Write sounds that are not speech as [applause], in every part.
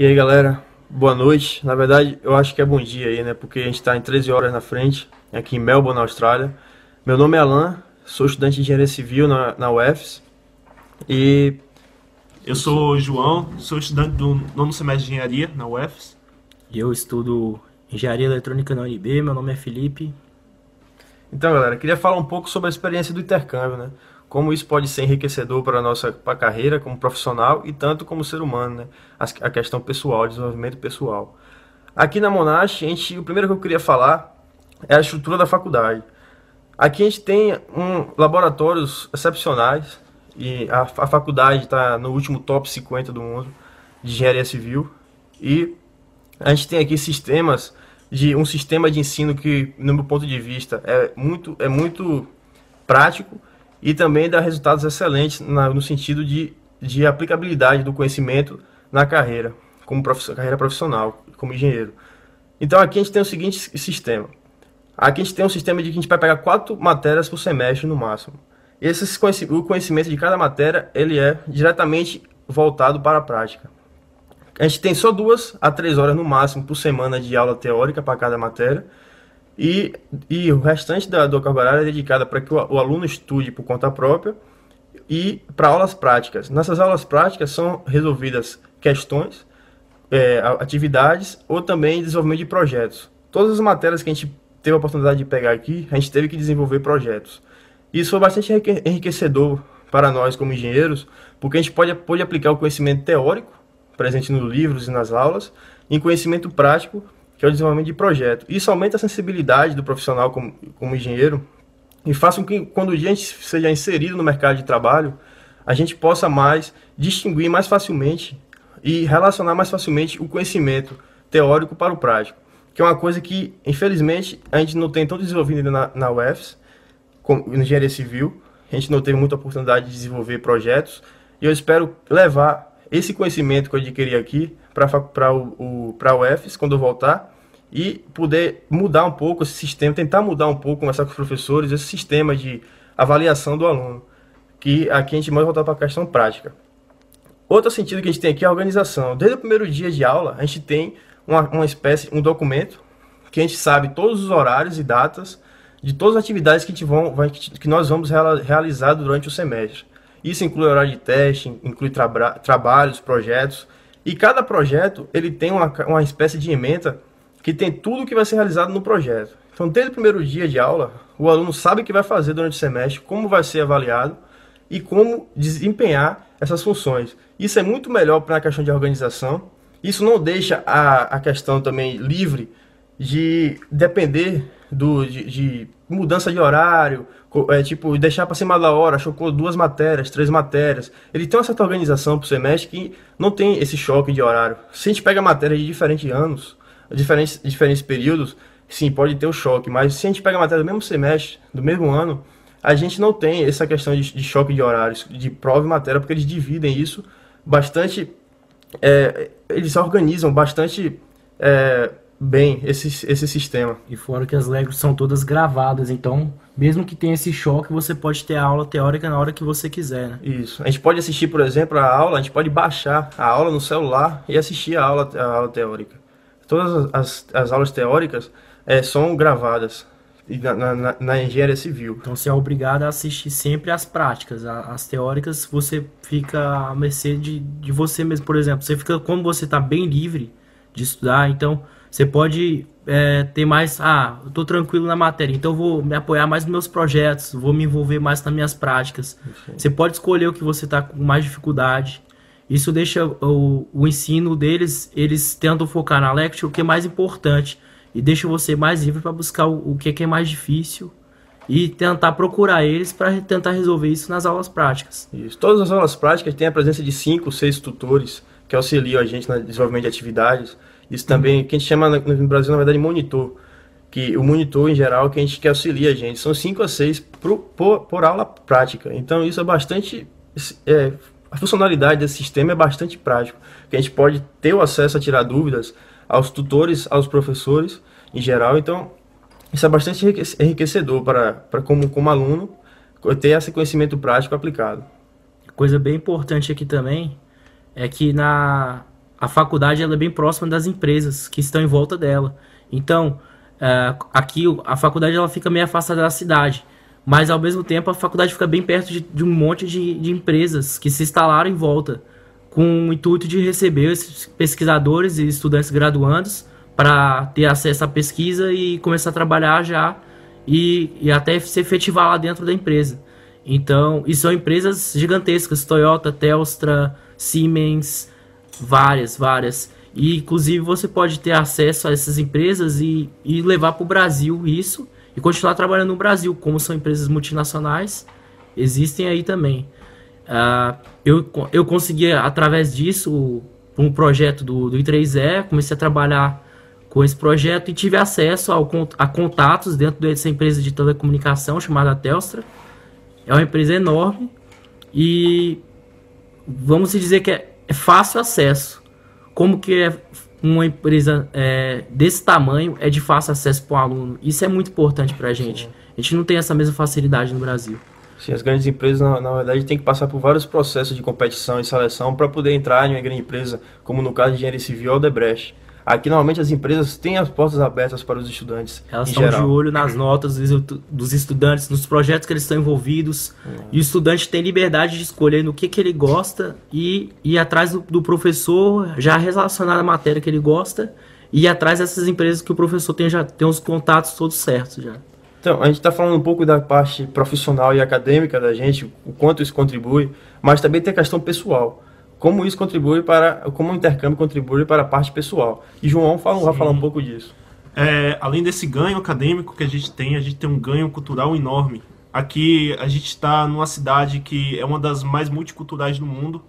E aí galera, boa noite. Na verdade, eu acho que é bom dia aí, né? Porque a gente está em 13 horas na frente, aqui em Melbourne, na Austrália. Meu nome é Alan, sou estudante de engenharia civil na, na UFS. E. Eu sou o João, sou estudante do nono semestre de engenharia na UFS. E eu estudo engenharia eletrônica na UNB, meu nome é Felipe. Então, galera, queria falar um pouco sobre a experiência do intercâmbio, né? como isso pode ser enriquecedor para a nossa pra carreira como profissional e tanto como ser humano, né? a, a questão pessoal, desenvolvimento pessoal. Aqui na Monash, a gente, o primeiro que eu queria falar é a estrutura da faculdade. Aqui a gente tem um, laboratórios excepcionais e a, a faculdade está no último top 50 do mundo de engenharia civil e a gente tem aqui sistemas de um sistema de ensino que, no meu ponto de vista, é muito é muito prático e também dá resultados excelentes na, no sentido de, de aplicabilidade do conhecimento na carreira, como prof, carreira profissional, como engenheiro. Então aqui a gente tem o seguinte sistema. Aqui a gente tem um sistema de que a gente vai pegar quatro matérias por semestre no máximo. Esse o conhecimento de cada matéria ele é diretamente voltado para a prática. A gente tem só duas a três horas no máximo por semana de aula teórica para cada matéria e, e o restante da, do carga horária é dedicada para que o, o aluno estude por conta própria e para aulas práticas. Nessas aulas práticas são resolvidas questões, é, atividades ou também desenvolvimento de projetos. Todas as matérias que a gente teve a oportunidade de pegar aqui, a gente teve que desenvolver projetos. Isso foi bastante enriquecedor para nós como engenheiros, porque a gente pode, pode aplicar o conhecimento teórico presente nos livros e nas aulas em conhecimento prático que é o desenvolvimento de projeto. Isso aumenta a sensibilidade do profissional como, como engenheiro e faz com que, quando a gente seja inserido no mercado de trabalho, a gente possa mais distinguir mais facilmente e relacionar mais facilmente o conhecimento teórico para o prático, que é uma coisa que, infelizmente, a gente não tem tão desenvolvido na, na UFS, como engenharia civil, a gente não teve muita oportunidade de desenvolver projetos, e eu espero levar esse conhecimento que eu adquiri aqui para o, o, o quando eu voltar e poder mudar um pouco esse sistema, tentar mudar um pouco, conversar com os professores, esse sistema de avaliação do aluno, que aqui a gente mais voltar para a questão prática. Outro sentido que a gente tem aqui é a organização. Desde o primeiro dia de aula, a gente tem uma, uma espécie, um documento, que a gente sabe todos os horários e datas de todas as atividades que, a gente vão, que nós vamos realizar durante o semestre. Isso inclui horário de teste, inclui trabalhos, projetos. E cada projeto ele tem uma, uma espécie de ementa que tem tudo o que vai ser realizado no projeto. Então, desde o primeiro dia de aula, o aluno sabe o que vai fazer durante o semestre, como vai ser avaliado e como desempenhar essas funções. Isso é muito melhor para a questão de organização. Isso não deixa a, a questão também livre de depender do, de, de mudança de horário, é, tipo, deixar para cima da hora, chocou duas matérias, três matérias. Ele tem uma certa organização o semestre que não tem esse choque de horário. Se a gente pega matéria de diferentes anos, diferentes, diferentes períodos, sim, pode ter o um choque, mas se a gente pega matéria do mesmo semestre, do mesmo ano, a gente não tem essa questão de, de choque de horários, de prova e matéria, porque eles dividem isso bastante. É, eles organizam bastante. É, bem esse, esse sistema. E fora que as regras são todas gravadas, então mesmo que tenha esse choque, você pode ter a aula teórica na hora que você quiser, né? Isso. A gente pode assistir, por exemplo, a aula, a gente pode baixar a aula no celular e assistir a aula, a aula teórica. Todas as, as aulas teóricas é, são gravadas na, na, na, engenharia civil. Então você é obrigado a assistir sempre as práticas. As teóricas você fica à mercê de, de você mesmo. Por exemplo, você fica, como você está bem livre de estudar, então você pode é, ter mais, ah, eu tô tranquilo na matéria, então eu vou me apoiar mais nos meus projetos, vou me envolver mais nas minhas práticas. Você pode escolher o que você tá com mais dificuldade. Isso deixa o, o ensino deles, eles tentam focar na lecture, o que é mais importante, e deixa você mais livre para buscar o, o que, é que é mais difícil e tentar procurar eles para tentar resolver isso nas aulas práticas. Isso. Todas as aulas práticas têm a presença de cinco, seis tutores que auxiliam a gente no desenvolvimento de atividades. Isso também, uhum. que a gente chama no Brasil, na verdade, monitor. Que o monitor, em geral, que a gente quer auxilia a gente. São cinco a seis por, por, por aula prática. Então, isso é bastante... É, a funcionalidade desse sistema é bastante prático. Que a gente pode ter o acesso a tirar dúvidas aos tutores, aos professores, em geral. Então, isso é bastante enriquecedor para, para como, como aluno, ter esse conhecimento prático aplicado. Coisa bem importante aqui também é que na a faculdade ela é bem próxima das empresas que estão em volta dela. Então, uh, aqui a faculdade ela fica meio afastada da cidade, mas ao mesmo tempo a faculdade fica bem perto de, de um monte de, de, empresas que se instalaram em volta, com o intuito de receber esses pesquisadores e estudantes graduandos para ter acesso à pesquisa e começar a trabalhar já e, e até se efetivar lá dentro da empresa. Então, e são empresas gigantescas, Toyota, Telstra, Siemens, Várias, várias. E inclusive você pode ter acesso a essas empresas e, e levar para o Brasil isso e continuar trabalhando no Brasil, como são empresas multinacionais, existem aí também. Uh, eu, eu consegui, através disso, um projeto do, do I3E, comecei a trabalhar com esse projeto e tive acesso ao, a contatos dentro dessa empresa de telecomunicação chamada Telstra. É uma empresa enorme e vamos dizer que é, é fácil acesso. Como que é uma empresa é, desse tamanho é de fácil acesso para o aluno? Isso é muito importante para a gente. A gente não tem essa mesma facilidade no Brasil. Sim, as grandes empresas, na, na verdade, têm que passar por vários processos de competição e seleção para poder entrar em uma grande empresa, como no caso de engenharia civil Odebrecht. Aqui normalmente as empresas têm as portas abertas para os estudantes. Elas estão de olho nas notas dos estudantes, nos projetos que eles estão envolvidos. Hum. E o estudante tem liberdade de escolher no que, que ele gosta e ir atrás do, do professor já relacionado à matéria que ele gosta e ir atrás dessas empresas que o professor tem já tem os contatos todos certos já. Então, a gente está falando um pouco da parte profissional e acadêmica da gente, o quanto isso contribui, mas também tem a questão pessoal como isso contribui para, como o intercâmbio contribui para a parte pessoal. E João fala, vai falar um pouco disso. É, além desse ganho acadêmico que a gente tem, a gente tem um ganho cultural enorme. Aqui a gente está numa cidade que é uma das mais multiculturais do mundo.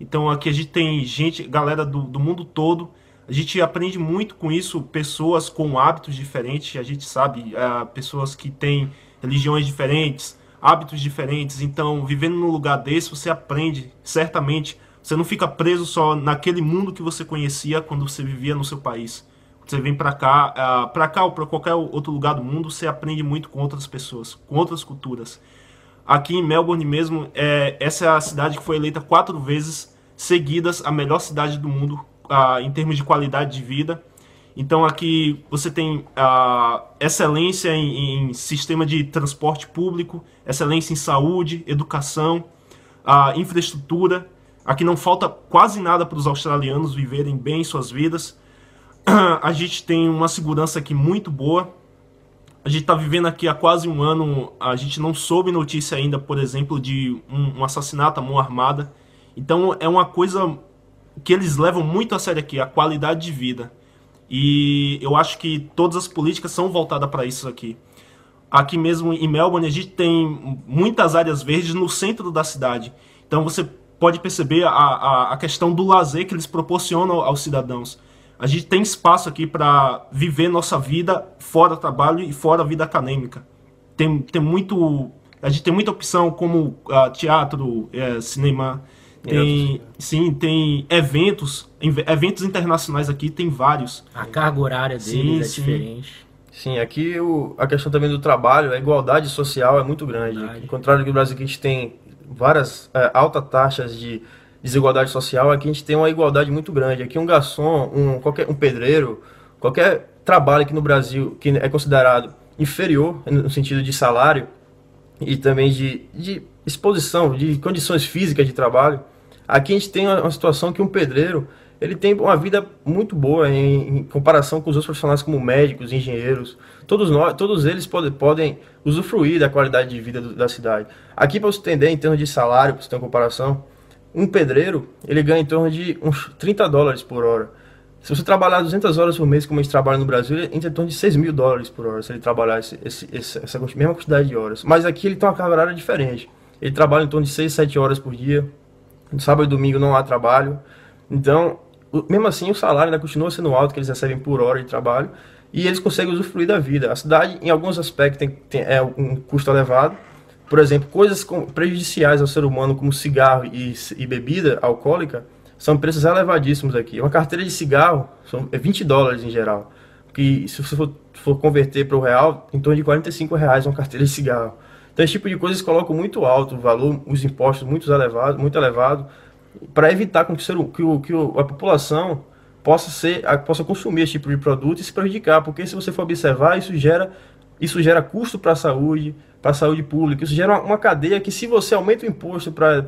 Então aqui a gente tem gente, galera do, do mundo todo. A gente aprende muito com isso, pessoas com hábitos diferentes. A gente sabe, é, pessoas que têm religiões diferentes, hábitos diferentes. Então, vivendo num lugar desse, você aprende certamente você não fica preso só naquele mundo que você conhecia quando você vivia no seu país. você vem para cá, uh, ah, para cá ou para qualquer outro lugar do mundo, você aprende muito com outras pessoas, com outras culturas. Aqui em Melbourne mesmo, é, essa é a cidade que foi eleita quatro vezes seguidas a melhor cidade do mundo uh, em termos de qualidade de vida. Então aqui você tem uh, excelência em, em, sistema de transporte público, excelência em saúde, educação, uh, infraestrutura. Aqui não falta quase nada para os australianos viverem bem suas vidas. [clears throat] A gente tem uma segurança aqui muito boa. A gente está vivendo aqui há quase um ano. A gente não soube notícia ainda, por exemplo, de um, um assassinato à mão armada. Então é uma coisa que eles levam muito a sério aqui, a qualidade de vida. E eu acho que todas as políticas são voltadas para isso aqui. Aqui mesmo em Melbourne a gente tem muitas áreas verdes no centro da cidade. Então você pode perceber a, a, a questão do lazer que eles proporcionam aos cidadãos. A gente tem espaço aqui para viver nossa vida fora do trabalho e fora vida acadêmica. Tem, tem muito. A gente tem muita opção como uh, teatro, é, cinema. Tem, sim, tem eventos, eventos internacionais aqui, tem vários. A carga horária deles é sim, é diferente. Sim, aqui o, a questão também do trabalho, a igualdade social é muito grande. Ao contrário do Brasil, que a gente tem várias é, altas taxas de desigualdade social, aqui a gente tem uma igualdade muito grande. Aqui um garçom, um, qualquer, um pedreiro, qualquer trabalho aqui no Brasil que é considerado inferior no sentido de salário e também de, de exposição, de condições físicas de trabalho, aqui a gente tem uma, uma situação que um pedreiro ele tem uma vida muito boa em, em comparação com os outros profissionais como médicos, engenheiros, todos nós, todos eles pode, podem usufruir da qualidade de vida do, da cidade. Aqui para você entender em termos de salário, para você ter uma comparação, um pedreiro, ele ganha em torno de uns 30 dólares por hora. Se você trabalhar 200 horas por mês, como a gente trabalha no Brasil, ele entra em torno de 6 mil dólares por hora, se ele trabalhar esse, esse, essa mesma quantidade de horas. Mas aqui ele tem uma carga horária diferente. Ele trabalha em torno de 6, 7 horas por dia. No sábado e domingo não há trabalho. Então, mesmo assim, o salário ainda continua sendo alto, que eles recebem por hora de trabalho e eles conseguem usufruir da vida. A cidade, em alguns aspectos, tem, tem é um custo elevado. Por exemplo, coisas com, prejudiciais ao ser humano, como cigarro e, e bebida alcoólica, são preços elevadíssimos aqui. Uma carteira de cigarro são, é 20 dólares em geral, que se você for, for converter para o real, em torno de 45 reais uma carteira de cigarro. Então, esse tipo de coisas colocam muito alto o valor, os impostos muito elevados, muito elevado, para evitar que, o, que, o, que a população possa ser, possa consumir esse tipo de produto e se prejudicar, porque se você for observar, isso gera, isso gera custo para a saúde, para a saúde pública, isso gera uma, uma, cadeia que se você aumenta o imposto para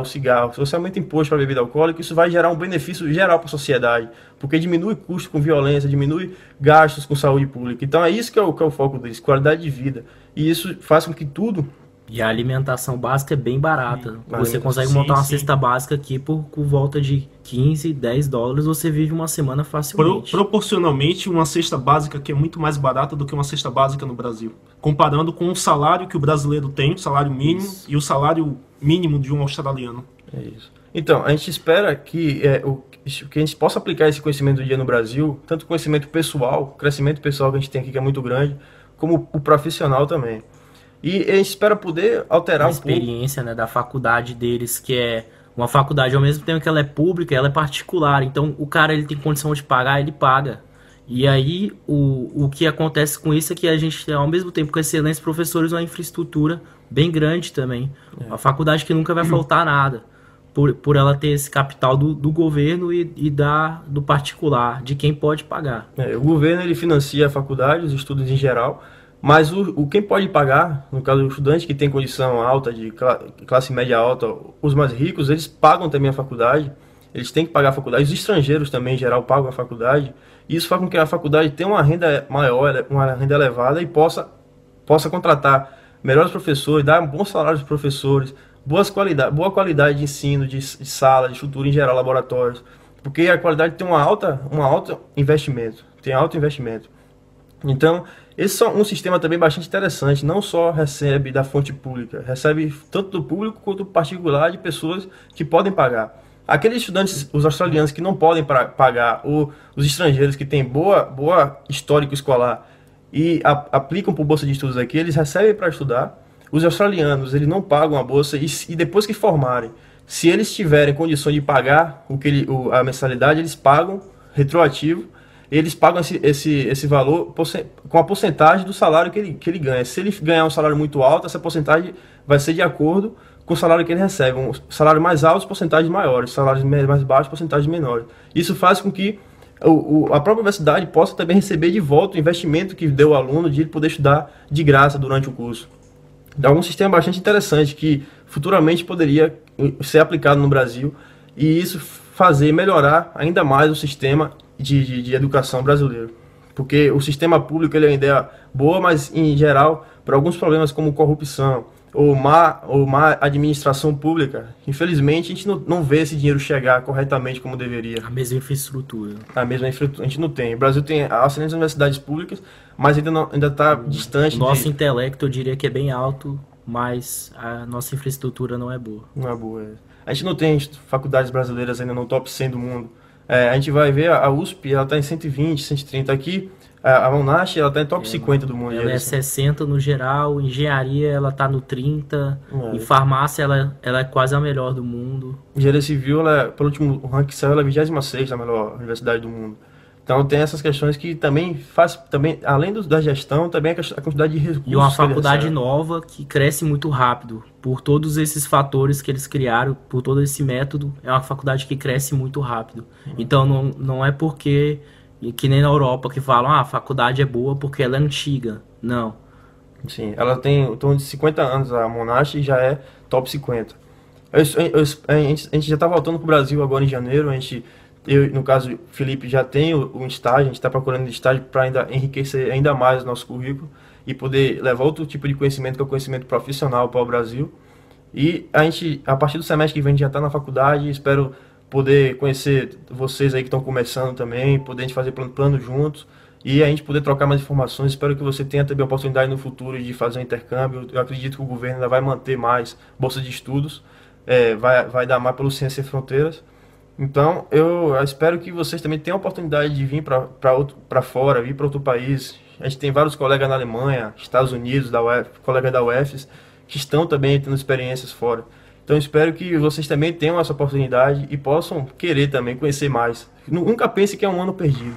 o cigarro, se você aumenta o imposto para a bebida alcoólica, isso vai gerar um benefício geral para a sociedade, porque diminui custo com violência, diminui gastos com saúde pública. Então é isso que é o, que é o foco disso, qualidade de vida. E isso faz com que tudo e a alimentação básica é bem barata. Sim, você consegue sim, montar uma sim. cesta básica aqui por, por volta de 15, 10 dólares, você vive uma semana facilmente. Pro, proporcionalmente, uma cesta básica aqui é muito mais barata do que uma cesta básica no Brasil. Comparando com o salário que o brasileiro tem, o salário mínimo, isso. e o salário mínimo de um australiano. É isso. Então, a gente espera que, é, o, que a gente possa aplicar esse conhecimento do dia no Brasil, tanto conhecimento pessoal, crescimento pessoal que a gente tem aqui que é muito grande, como o profissional também. E a gente espera poder alterar a experiência né, da faculdade deles, que é uma faculdade ao mesmo tempo que ela é pública, ela é particular. Então o cara ele tem condição de pagar, ele paga. E aí o, o que acontece com isso é que a gente tem ao mesmo tempo com excelentes professores uma infraestrutura bem grande também. É. Uma faculdade que nunca vai faltar nada. Por, por ela ter esse capital do, do governo e, e da, do particular, de quem pode pagar. É, o governo ele financia a faculdade, os estudos em geral, mas o, o quem pode pagar, no caso do estudante que tem condição alta, de classe média alta, os mais ricos, eles pagam também a faculdade, eles têm que pagar a faculdade, os estrangeiros também, em geral, pagam a faculdade, e isso faz com que a faculdade tenha uma renda maior, uma renda elevada e possa, possa contratar melhores professores, dar um bom salário aos professores, boas qualidade, boa qualidade de ensino, de, de sala, de estrutura em geral, laboratórios, porque a qualidade tem uma alta, uma alta investimento, tem alto investimento. Então, esse é um sistema também bastante interessante, não só recebe da fonte pública, recebe tanto do público quanto do particular de pessoas que podem pagar. Aqueles estudantes, os australianos que não podem pagar, ou os estrangeiros que têm boa, boa histórico escolar e a, aplicam por bolsa de estudos aqui, eles recebem para estudar. Os australianos, eles não pagam a bolsa e, e depois que formarem, se eles tiverem condição de pagar o que ele, o, a mensalidade, eles pagam retroativo eles pagam esse, esse, esse valor com a porcentagem do salário que ele, que ele ganha. Se ele ganhar um salário muito alto, essa porcentagem vai ser de acordo com o salário que ele recebe. Um salário mais alto, porcentagens maiores. Salários mais baixos, porcentagens menores. Isso faz com que o, o, a própria universidade possa também receber de volta o investimento que deu ao aluno de ele poder estudar de graça durante o curso. É um sistema bastante interessante que futuramente poderia eh, ser aplicado no Brasil e isso fazer melhorar ainda mais o sistema de, de, de educação brasileiro. Porque o sistema público ele é uma ideia boa, mas em geral, para alguns problemas como corrupção ou má, ou má administração pública, infelizmente a gente não, não vê esse dinheiro chegar corretamente como deveria. A mesma infraestrutura. A mesma infraestrutura a gente não tem. O Brasil tem excelentes universidades públicas, mas ainda ainda está distante. O nosso de... intelecto eu diria que é bem alto, mas a nossa infraestrutura não é boa. Não é boa. É. A gente não tem faculdades brasileiras ainda no top 100 do mundo. É, a gente vai ver a USP, ela está em 120, 130 aqui. A, a Monash, ela está em top é, 50 do mundo. Ela é assim. É 60 no geral, engenharia ela está no 30, é. em farmácia ela, ela é quase a melhor do mundo. Engenharia civil, ela, é, pelo último ranking ela é 26 a melhor universidade do mundo. Então tem essas questões que também faz, também além do, da gestão, também a quantidade de recursos. E uma faculdade nova que cresce muito rápido. Por todos esses fatores que eles criaram, por todo esse método, é uma faculdade que cresce muito rápido. Então não, não é porque, que nem na Europa, que falam, ah, a faculdade é boa porque ela é antiga. Não. Sim, ela tem em torno de 50 anos, a Monash já é top 50. Eu, eu, eu, a, gente, a gente já está voltando para o Brasil agora em janeiro, a gente eu, no caso, Felipe já tem o, estágio, a gente está procurando estágio para ainda enriquecer ainda mais o nosso currículo e poder levar outro tipo de conhecimento que é o conhecimento profissional para o Brasil. E a gente, a partir do semestre que vem, já está na faculdade, espero poder conhecer vocês aí que estão começando também, poder a gente fazer plano, plano juntos e a gente poder trocar mais informações. Espero que você tenha também a oportunidade no futuro de fazer um intercâmbio. Eu acredito que o governo ainda vai manter mais bolsa de estudos, é, vai, vai dar mais pelo Ciência Sem Fronteiras. Então, eu espero que vocês também tenham a oportunidade de vir para fora, vir para outro país. A gente tem vários colegas na Alemanha, Estados Unidos, da UF, colegas da UFES, que estão também tendo experiências fora. Então, espero que vocês também tenham essa oportunidade e possam querer também conhecer mais. Nunca pense que é um ano perdido.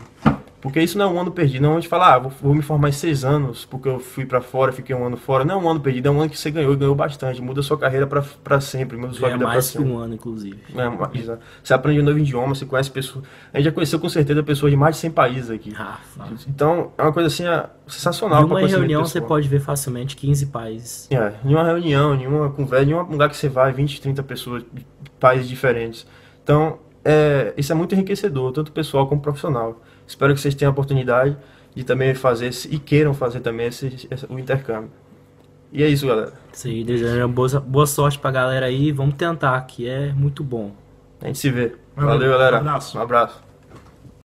Porque isso não é um ano perdido. Não é onde falar, ah, vou, vou, me formar em seis anos, porque eu fui para fora, fiquei um ano fora. Não é um ano perdido, é um ano que você ganhou e ganhou bastante. Muda sua carreira para sempre, muda sua é vida para sempre. mais que um ano, inclusive. É, exato. Você aprende um novo idioma, você conhece pessoas. A gente já conheceu com certeza pessoas de mais de 100 países aqui. Ah, então, é uma coisa assim é, sensacional. Em uma reunião você pode ver facilmente 15 países. É, em uma reunião, em uma conversa, em um lugar que você vai, 20, 30 pessoas de países diferentes. Então, é, isso é muito enriquecedor, tanto pessoal como profissional. Espero que vocês tenham a oportunidade de também fazer esse, e queiram fazer também esse, esse, o intercâmbio. E é isso, galera. Isso aí, boa, boa sorte pra galera aí. Vamos tentar, que é muito bom. A gente se vê. Valeu, Valeu galera. Um abraço. Um abraço.